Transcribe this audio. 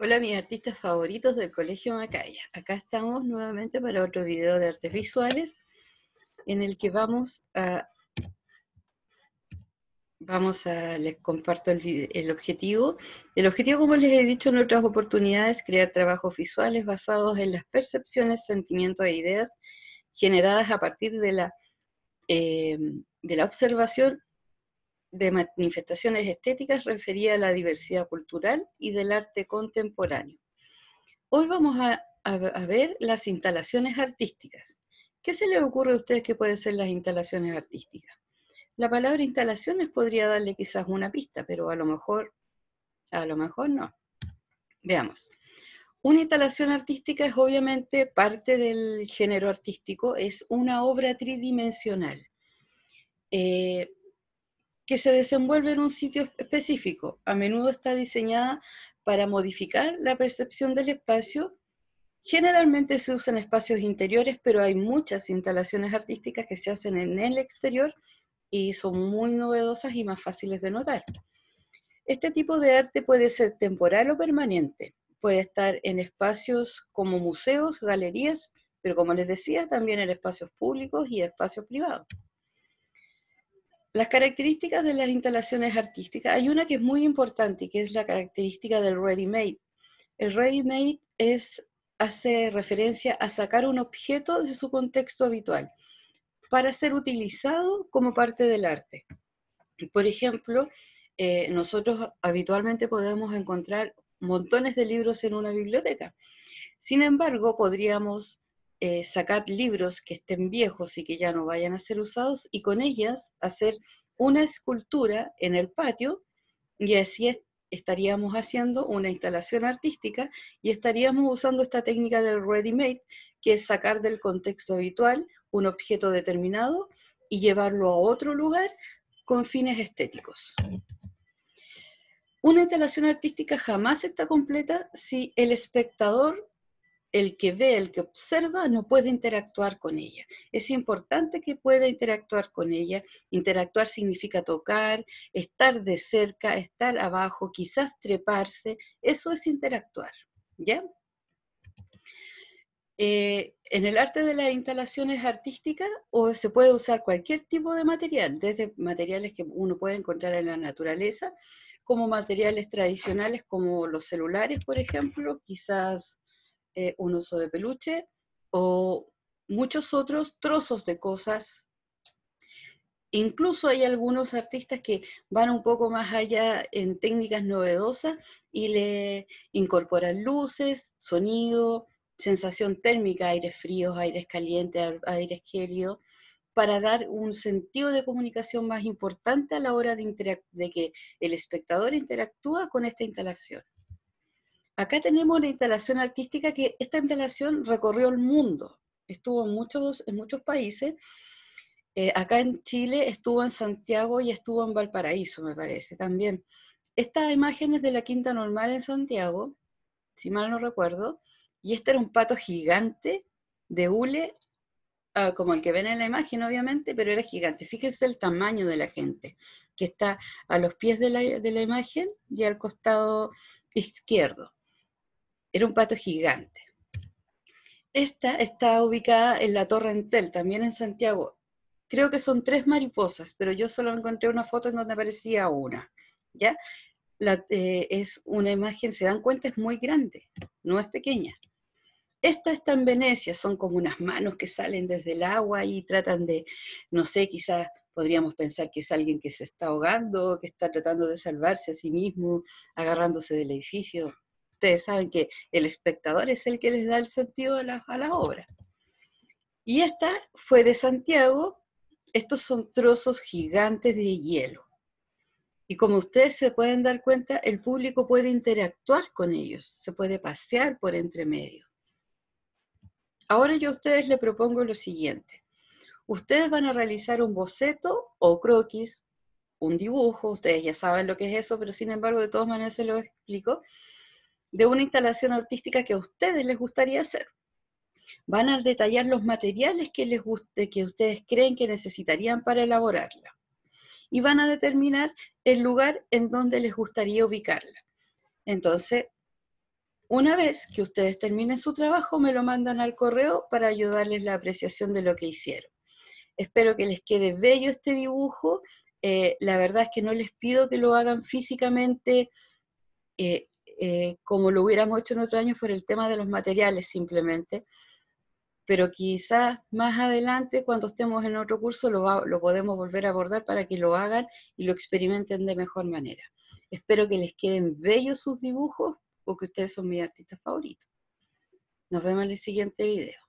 Hola mis artistas favoritos del Colegio Macaya. Acá estamos nuevamente para otro video de artes visuales en el que vamos a... Vamos a, les comparto el, objetivo. El objetivo, como les he dicho en otras oportunidades, crear trabajos visuales basados en las percepciones, sentimientos e ideas generadas a partir de la, eh, de la observación de manifestaciones estéticas refería a la diversidad cultural y del arte contemporáneo. Hoy vamos a, ver las instalaciones artísticas. ¿Qué se le ocurre a ustedes que pueden ser las instalaciones artísticas? La palabra instalaciones podría darle quizás una pista, pero a lo mejor, a lo mejor no. Veamos. Una instalación artística es obviamente parte del género artístico, es una obra tridimensional. Eh, que se desenvuelve en un sitio específico. A menudo está diseñada para modificar la percepción del espacio. Generalmente se usan espacios interiores, pero hay muchas instalaciones artísticas que se hacen en el exterior y son muy novedosas y más fáciles de notar. Este tipo de arte puede ser temporal o permanente. Puede estar en espacios como museos, galerías, pero como les decía, también en espacios públicos y espacios privados. Las características de las instalaciones artísticas, hay una que es muy importante, que es la característica del ready-made. El ready-made es, hace referencia a sacar un objeto de su contexto habitual para ser utilizado como parte del arte. Por ejemplo, eh, nosotros habitualmente podemos encontrar montones de libros en una biblioteca. Sin embargo, podríamos eh, sacar libros que estén viejos y que ya no vayan a ser usados y con ellas hacer una escultura en el patio y así estaríamos haciendo una instalación artística y estaríamos usando esta técnica del ready-made, que es sacar del contexto habitual un objeto determinado y llevarlo a otro lugar con fines estéticos. Una instalación artística jamás está completa si el espectador el que ve, el que observa, no puede interactuar con ella. Es importante que pueda interactuar con ella. Interactuar significa tocar, estar de cerca, estar abajo, quizás treparse. Eso es interactuar, ¿ya? Eh, en el arte de las instalaciones artísticas o se puede usar cualquier tipo de material, desde materiales que uno puede encontrar en la naturaleza, como materiales tradicionales como los celulares, por ejemplo, quizás eh, un oso de peluche o muchos otros trozos de cosas. Incluso hay algunos artistas que van un poco más allá en técnicas novedosas y le incorporan luces, sonido, sensación térmica, aires fríos, aires calientes, aires gélidos, para dar un sentido de comunicación más importante a la hora de, de que el espectador interactúa con esta instalación. Acá tenemos una instalación artística que esta instalación recorrió el mundo, estuvo en muchos, en muchos países. Eh, acá en Chile estuvo en Santiago y estuvo en Valparaíso, me parece, también. Esta imagen es de la Quinta Normal en Santiago, si mal no recuerdo, y este era un pato gigante de hule, ah, como el que ven en la imagen, obviamente, pero era gigante. Fíjense el tamaño de la gente, que está a los pies de la imagen y al costado izquierdo. Era un pato gigante. Esta está ubicada en la Torre Entel, también en Santiago. Creo que son tres mariposas, pero yo solo encontré una foto en donde aparecía una. ¿Ya? La, eh, es una imagen, se dan cuenta, es muy grande, no es pequeña. Esta está en Venecia, son como unas manos que salen desde el agua y tratan de, no sé, quizás podríamos pensar que es alguien que se está ahogando, que está tratando de salvarse a sí mismo, agarrándose del edificio, ustedes saben que el espectador es el que les da el sentido a la obra. Y esta fue de Santiago. Estos son trozos gigantes de hielo. Y como ustedes se pueden dar cuenta, el público puede interactuar con ellos, se puede pasear por entre medio. Ahora yo a ustedes les propongo lo siguiente. Ustedes van a realizar un boceto o croquis, un dibujo, ustedes ya saben lo que es eso, pero sin embargo de todas maneras se lo explico de una instalación artística que a ustedes les gustaría hacer. Van a detallar los materiales que les guste, que ustedes creen que necesitarían para elaborarla. Y van a determinar el lugar en donde les gustaría ubicarla. Entonces, una vez que ustedes terminen su trabajo, me lo mandan al correo para ayudarles la apreciación de lo que hicieron. Espero que les quede bello este dibujo. Eh, la verdad es que no les pido que lo hagan físicamente eh, eh, como lo hubiéramos hecho en otro año, por el tema de los materiales simplemente, pero quizás más adelante cuando estemos en otro curso lo, lo podemos volver a abordar para que lo hagan y lo experimenten de mejor manera. Espero que les queden bellos sus dibujos porque ustedes son mis artistas favoritos. Nos vemos en el siguiente video.